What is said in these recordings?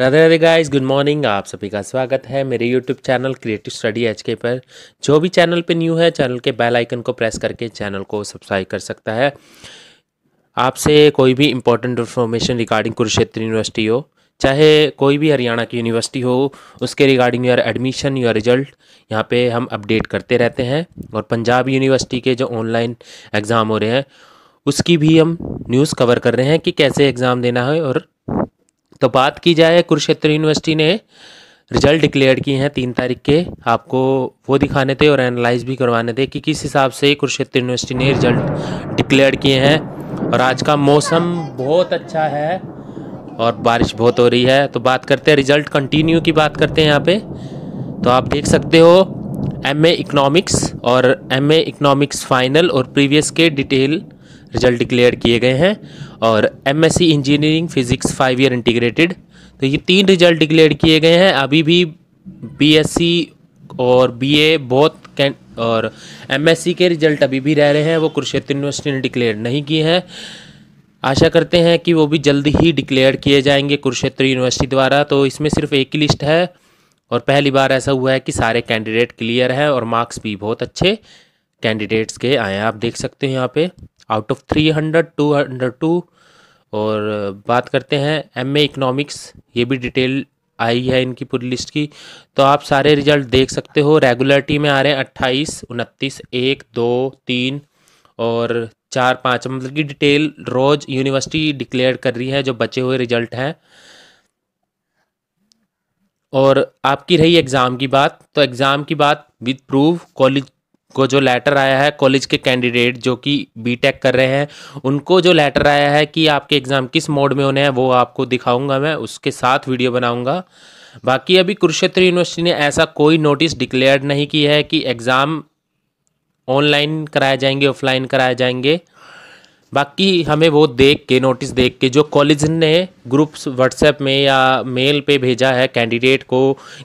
Radhe Radhe guys good morning आप सभी का स्वागत है मेरे YouTube channel creative study H K पर जो भी चैनल पे न्यू है चैनल के बेल आइकन को प्रेस करके चैनल को सब्सक्राइब कर सकता है आपसे कोई भी important information regarding Kurukshetra university हो चाहे कोई भी हरियाणा की यूनिवर्सिटी हो उसके regarding your admission your result यहाँ पर हम अपडेट करते रहते हैं और पंजाब यूनिवर्सिटी के जो ऑनलाइन एग्ज़ाम हो रहे हैं उसकी भी हम न्यूज़ कवर कर रहे हैं कि कैसे एग्ज़ाम देना है और तो बात की जाए कुरुक्षेत्र यूनिवर्सिटी ने रिजल्ट डिक्लेयर किए हैं तीन तारीख के आपको वो दिखाने थे और एनालाइज भी करवाने थे कि किस हिसाब से कुरुक्षेत्र यूनिवर्सिटी ने रिजल्ट डिक्लेयर किए हैं और आज का मौसम बहुत अच्छा है और बारिश बहुत हो रही है तो बात करते हैं रिजल्ट कंटिन्यू की बात करते हैं यहाँ पे तो आप देख सकते हो एम ए इकनॉमिक्स और एम ए इकनॉमिक्स फाइनल और प्रीवियस के डिटेल रिजल्ट डिक्लेयर किए गए हैं और MSc engineering physics five year integrated तो ये तीन रिजल्ट डिक्लेयर किए गए हैं अभी भी बीएससी और बीए बहुत कैन और एमएससी के रिजल्ट अभी भी रह रहे हैं वो कुरुक्षेत्र यूनिवर्सिटी ने डिक्लेयर नहीं किए हैं आशा करते हैं कि वो भी जल्द ही डिक्लेयर किए जाएंगे कुरुक्षेत्र यूनिवर्सिटी द्वारा तो इसमें सिर्फ एक ही लिस्ट है और पहली बार ऐसा हुआ है कि सारे कैंडिडेट क्लियर हैं और मार्क्स भी बहुत अच्छे कैंडिडेट्स के आए हैं आप देख सकते हो यहाँ पे out of three hundred two hundred two और uh, बात करते हैं एम ए इकनॉमिक्स ये भी डिटेल आई है इनकी पूरी लिस्ट की तो आप सारे रिजल्ट देख सकते हो रेगुलरिटी में आ रहे हैं अट्ठाईस उनतीस एक दो तीन और चार पाँच मतलब की डिटेल रोज़ यूनिवर्सिटी डिक्लेयर कर रही है जो बचे हुए रिजल्ट हैं और आपकी रही एग्ज़ाम की बात तो एग्ज़ाम की बात विद प्रूव कॉलेज को जो लेटर आया है कॉलेज के कैंडिडेट जो कि बीटेक कर रहे हैं उनको जो लेटर आया है कि आपके एग्ज़ाम किस मोड में होने हैं वो आपको दिखाऊंगा मैं उसके साथ वीडियो बनाऊंगा बाकी अभी कुरुक्षेत्र यूनिवर्सिटी ने ऐसा कोई नोटिस डिक्लेयर नहीं की है कि एग्ज़ाम ऑनलाइन कराए जाएंगे ऑफलाइन कराए जाएंगे बाकी हमें वो देख के नोटिस देख के जो कॉलेज ने ग्रुप्स व्हाट्सएप में या मेल पे भेजा है कैंडिडेट को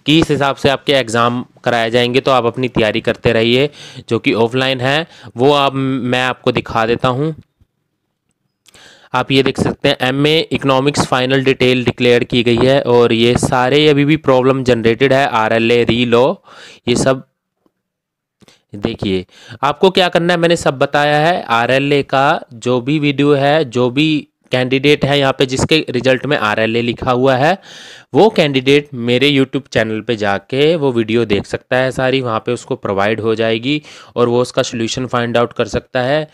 कि इस हिसाब से आपके एग्ज़ाम कराए जाएंगे तो आप अपनी तैयारी करते रहिए जो कि ऑफलाइन है वो आप मैं आपको दिखा देता हूँ आप ये देख सकते हैं M A economics final detail declare की गई है और ये सारे अभी भी प्रॉब्लम जनरेटेड है आर एल ए री लॉ ये सब देखिए आपको क्या करना है मैंने सब बताया है आरएलए का जो भी वीडियो है जो भी कैंडिडेट है यहाँ पे जिसके रिजल्ट में आर एल ए लिखा हुआ है वो कैंडिडेट मेरे यूट्यूब चैनल पे जाके वो वीडियो देख सकता है सारी वहाँ पे उसको प्रोवाइड हो जाएगी और वो उसका सोल्यूशन फाइंड आउट कर सकता है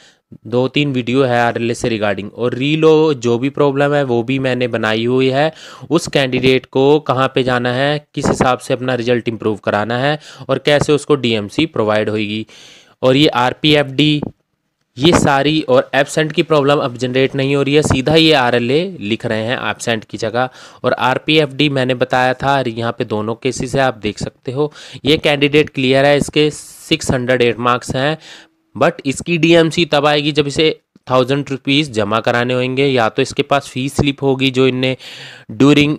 दो तीन वीडियो है आर से रिगार्डिंग और रीलो जो भी प्रॉब्लम है वो भी मैंने बनाई हुई है उस कैंडिडेट को कहाँ पे जाना है किस हिसाब से अपना रिजल्ट इम्प्रूव कराना है और कैसे उसको डीएमसी प्रोवाइड होगी और ये आर ये सारी और एबसेंट की प्रॉब्लम अब जनरेट नहीं हो रही है सीधा ये आर लिख रहे हैं एबसेंट की जगह और आर मैंने बताया था यहाँ पे दोनों केसेस है आप देख सकते हो ये कैंडिडेट क्लियर है इसके सिक्स हंड्रेड एट मार्क्स हैं बट इसकी डीएमसी तब आएगी जब इसे थाउजेंड रुपीज़ जमा कराने होंगे या तो इसके पास फीस स्लिप होगी जो इनने ड्यूरिंग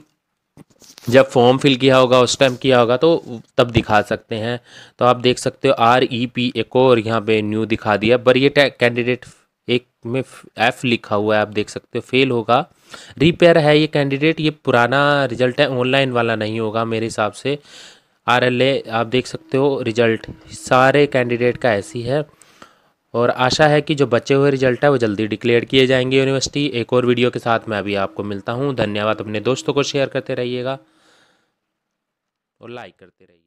जब फॉर्म फिल किया होगा उस टाइम किया होगा तो तब दिखा सकते हैं तो आप देख सकते हो आर ई पी एक और यहाँ पे न्यू दिखा दिया पर ये कैंडिडेट एक में एफ लिखा हुआ है आप देख सकते हो फेल होगा रिपेयर है ये कैंडिडेट ये पुराना रिजल्ट है ऑनलाइन वाला नहीं होगा मेरे हिसाब से आर एल ए आप देख सकते हो रिजल्ट सारे कैंडिडेट का ऐसी है और आशा है कि जो बचे हुए रिजल्ट है वो जल्दी डिक्लेयर किए जाएंगे यूनिवर्सिटी एक और वीडियो के साथ मैं अभी आपको मिलता हूँ धन्यवाद अपने दोस्तों को शेयर करते रहिएगा और लाइक करते रहिए